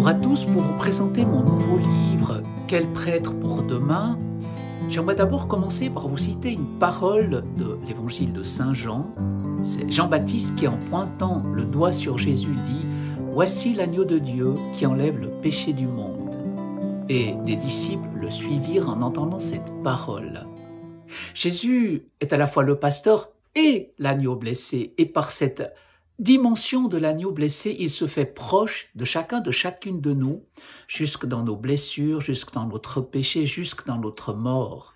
Bonjour à tous, pour vous présenter mon nouveau livre Quel prêtre pour demain J'aimerais d'abord commencer par vous citer une parole de l'évangile de Saint Jean. C'est Jean-Baptiste qui, en pointant le doigt sur Jésus, dit Voici l'agneau de Dieu qui enlève le péché du monde. Et des disciples le suivirent en entendant cette parole. Jésus est à la fois le pasteur et l'agneau blessé, et par cette dimension de l'agneau blessé, il se fait proche de chacun, de chacune de nous, jusque dans nos blessures, jusque dans notre péché, jusque dans notre mort.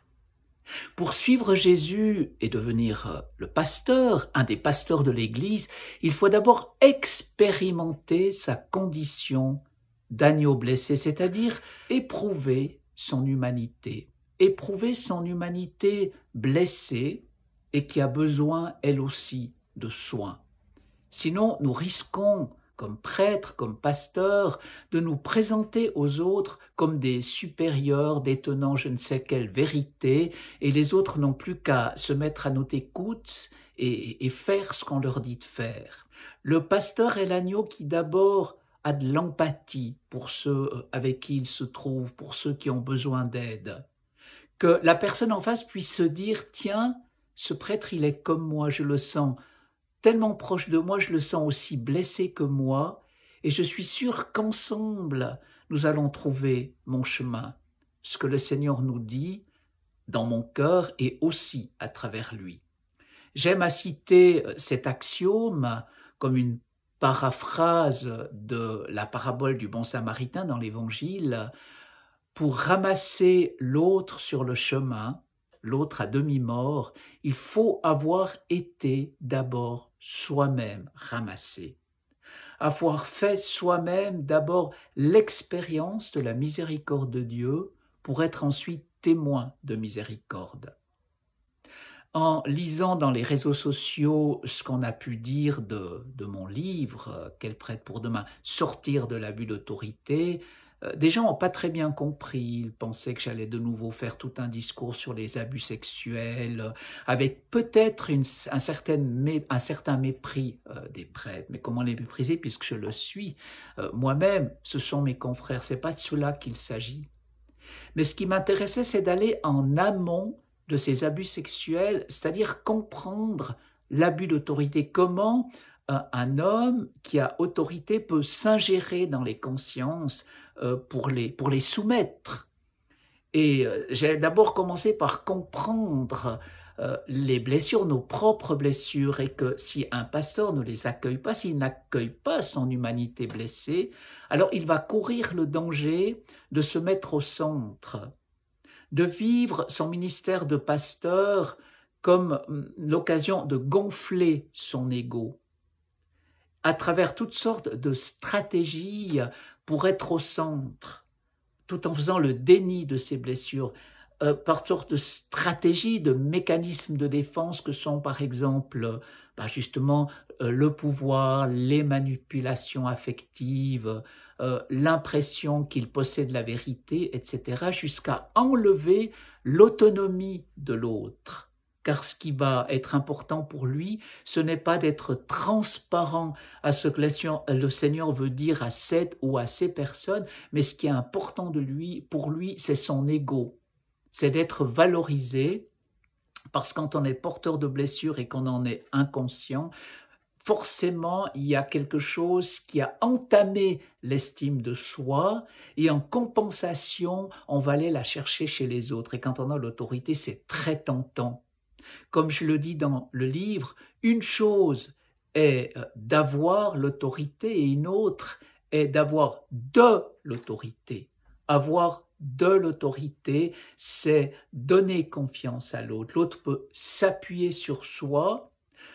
Pour suivre Jésus et devenir euh, le pasteur, un des pasteurs de l'Église, il faut d'abord expérimenter sa condition d'agneau blessé, c'est-à-dire éprouver son humanité, éprouver son humanité blessée et qui a besoin, elle aussi, de soins. Sinon, nous risquons, comme prêtres, comme pasteurs, de nous présenter aux autres comme des supérieurs détenant je ne sais quelle vérité, et les autres n'ont plus qu'à se mettre à notre écoute et, et faire ce qu'on leur dit de faire. Le pasteur est l'agneau qui d'abord a de l'empathie pour ceux euh, avec qui il se trouve, pour ceux qui ont besoin d'aide. Que la personne en face puisse se dire, tiens, ce prêtre, il est comme moi, je le sens, tellement proche de moi, je le sens aussi blessé que moi, et je suis sûr qu'ensemble, nous allons trouver mon chemin, ce que le Seigneur nous dit dans mon cœur et aussi à travers lui. J'aime à citer euh, cet axiome comme une paraphrase de la parabole du bon samaritain dans l'Évangile, pour ramasser l'autre sur le chemin, l'autre à demi-mort, il faut avoir été d'abord soi-même ramassé, avoir fait soi-même d'abord l'expérience de la miséricorde de Dieu pour être ensuite témoin de miséricorde. En lisant dans les réseaux sociaux ce qu'on a pu dire de, de mon livre, euh, Qu'elle prête pour demain, Sortir de l'abus d'autorité, euh, des gens n'ont pas très bien compris. Ils pensaient que j'allais de nouveau faire tout un discours sur les abus sexuels, euh, avec peut-être un, certain mépris euh, des prêtres. Mais comment les mépriser puisque je le suis Moi-même, ce sont mes confrères, c'est pas de cela qu'il s'agit. Mais ce qui m'intéressait, c'est d'aller en amont de ces abus sexuels, c'est-à-dire comprendre l'abus d'autorité, comment un homme qui a autorité peut s'ingérer dans les consciences, euh, pour les, soumettre. Et euh, j'ai d'abord commencé par comprendre euh, les blessures, nos propres blessures, et que si un pasteur ne les accueille pas, s'il n'accueille pas son humanité blessée, alors il va courir le danger de se mettre au centre, de vivre son ministère de pasteur comme mm, l'occasion de gonfler son ego à travers toutes sortes de stratégies pour être au centre, tout en faisant le déni de ses blessures, euh, par sorte de stratégies, de mécanismes de défense que sont par exemple bah, justement euh, le pouvoir, les manipulations affectives, euh, l'impression qu'il possède la vérité, etc., jusqu'à enlever l'autonomie de l'autre car ce qui va être important pour lui, ce n'est pas d'être transparent à ce que le Seigneur veut dire à cette ou à ces personnes, mais ce qui est important de lui, pour lui, c'est son ego. C'est d'être valorisé, parce que quand on est porteur de blessures et qu'on en est inconscient, forcément, il y a quelque chose qui a entamé l'estime de soi et en compensation, on va aller la chercher chez les autres. Et quand on a l'autorité, c'est très tentant comme je le dis dans le livre, une chose est euh, d'avoir l'autorité et une autre est d'avoir de l'autorité. Avoir de l'autorité, c'est donner confiance à l'autre. L'autre peut s'appuyer sur soi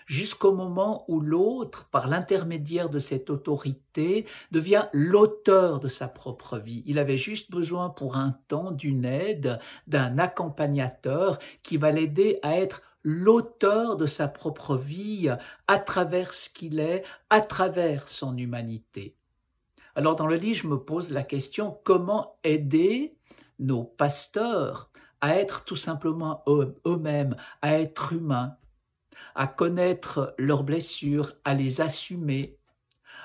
jusqu'au moment où l'autre, par l'intermédiaire de cette autorité, devient l'auteur de sa propre vie. Il avait juste besoin pour un temps d'une aide, d'un accompagnateur qui va l'aider à être l'auteur de sa propre vie à travers ce qu'il est, à travers son humanité. Alors dans le livre, je me pose la question comment aider nos pasteurs à être tout simplement eux-mêmes, à être humains, à connaître leurs blessures, à les assumer,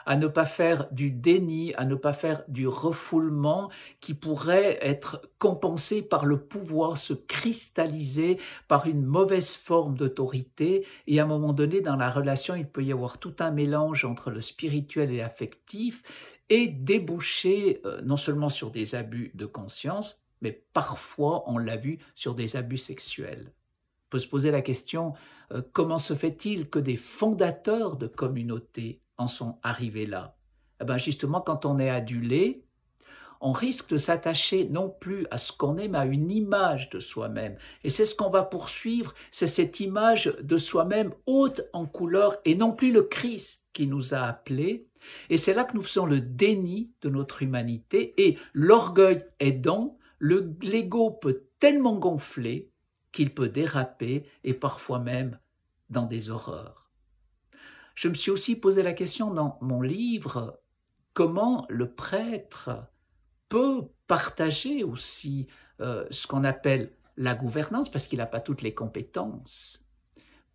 à ne pas faire du déni, à ne pas faire du refoulement qui pourrait être compensé par le pouvoir se cristalliser par une mauvaise forme d'autorité et à un moment donné dans la relation il peut y avoir tout un mélange entre le spirituel et l'affectif et déboucher euh, non seulement sur des abus de conscience mais parfois on l'a vu sur des abus sexuels On peut se poser la question euh, comment se fait-il que des fondateurs de communautés en sont arrivés là eh ben, Justement, quand on est adulé, on risque de s'attacher non plus à ce qu'on est, mais à une image de soi-même. Et c'est ce qu'on va poursuivre, c'est cette image de soi-même haute en couleur et non plus le Christ qui nous a appelés. Et c'est là que nous faisons le déni de notre humanité et l'orgueil aidant, l'ego peut tellement gonfler qu'il peut déraper et parfois même dans des horreurs. Je me suis aussi posé la question dans mon livre comment le prêtre peut partager aussi euh, ce qu'on appelle la gouvernance, parce qu'il n'a pas toutes les compétences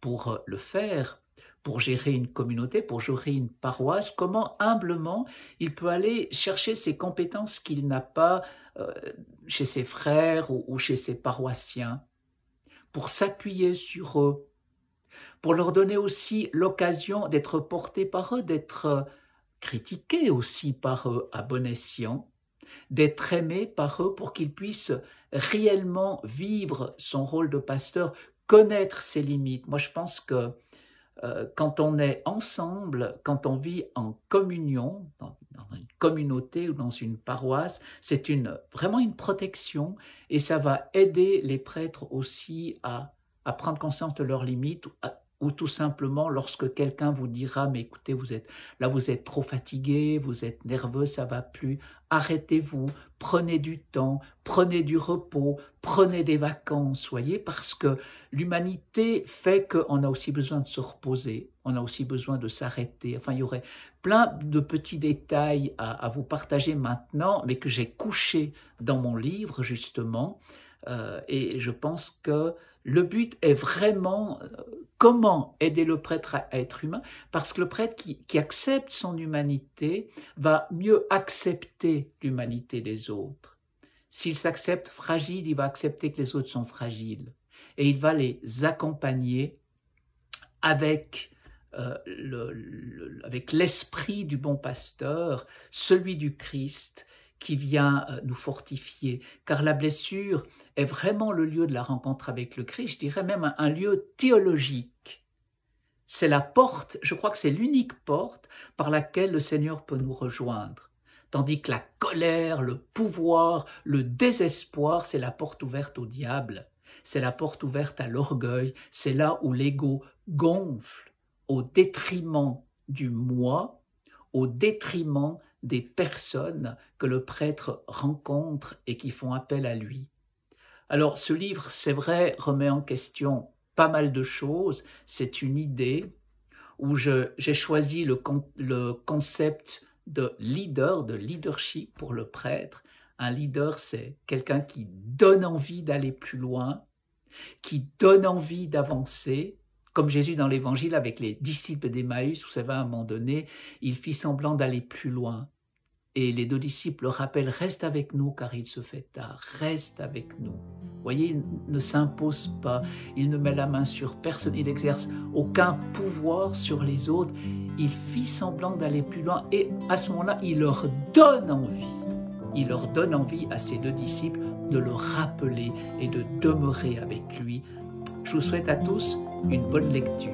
pour euh, le faire, pour gérer une communauté, pour gérer une paroisse, comment humblement il peut aller chercher ses compétences qu'il n'a pas euh, chez ses frères ou chez ses paroissiens, pour s'appuyer sur eux, pour leur donner aussi l'occasion d'être portés par eux, d'être euh, critiqués aussi par eux à bon escient, d'être aimés par eux pour qu'ils puissent réellement vivre son rôle de pasteur, connaître ses limites. Moi, je pense que euh, quand on est ensemble, quand on vit en communion, dans, une communauté ou dans une paroisse, c'est vraiment une protection et ça va aider les prêtres aussi à, prendre conscience de leurs limites, ou tout simplement lorsque quelqu'un vous dira mais écoutez vous êtes là vous êtes trop fatigué, vous êtes nerveux, ça va plus, arrêtez-vous, prenez du temps, prenez du repos, prenez des vacances, voyez parce que l'humanité fait qu'on a aussi besoin de se reposer, on a aussi besoin de s'arrêter. Enfin, il y aurait plein de petits détails à, à vous partager maintenant mais que j'ai couché dans mon livre justement euh, et je pense que le but est vraiment euh, comment aider le prêtre à, être humain, parce que le prêtre qui, accepte son humanité va mieux accepter l'humanité des autres. S'il s'accepte fragile, il va accepter que les autres sont fragiles. Et il va les accompagner avec euh, l'esprit du bon pasteur, celui du Christ, qui vient euh, nous fortifier, car la blessure est vraiment le lieu de la rencontre avec le Christ, je dirais même un lieu théologique. C'est la porte, je crois que c'est l'unique porte par laquelle le Seigneur peut nous rejoindre, tandis que la colère, le pouvoir, le désespoir, c'est la porte ouverte au diable, c'est la porte ouverte à l'orgueil, c'est là où l'ego gonfle au détriment du moi, au détriment des personnes que le prêtre rencontre et qui font appel à lui. Alors ce livre, c'est vrai, remet en question pas mal de choses, c'est une idée où j'ai choisi le, concept de leader, de leadership pour le prêtre. Un leader, c'est quelqu'un qui donne envie d'aller plus loin, qui donne envie d'avancer, comme Jésus dans l'évangile avec les disciples d'Emmaüs, vous savez, à un moment donné, il fit semblant d'aller plus loin. Et les deux disciples le rappellent Reste avec nous car il se fait tard, reste avec nous. Vous voyez, il ne s'impose pas, il ne met la main sur personne, il n'exerce aucun pouvoir sur les autres. Il fit semblant d'aller plus loin et à ce moment-là, il leur donne envie. Il leur donne envie à ses deux disciples de le rappeler et de demeurer avec lui. Je vous souhaite à tous une bonne lecture.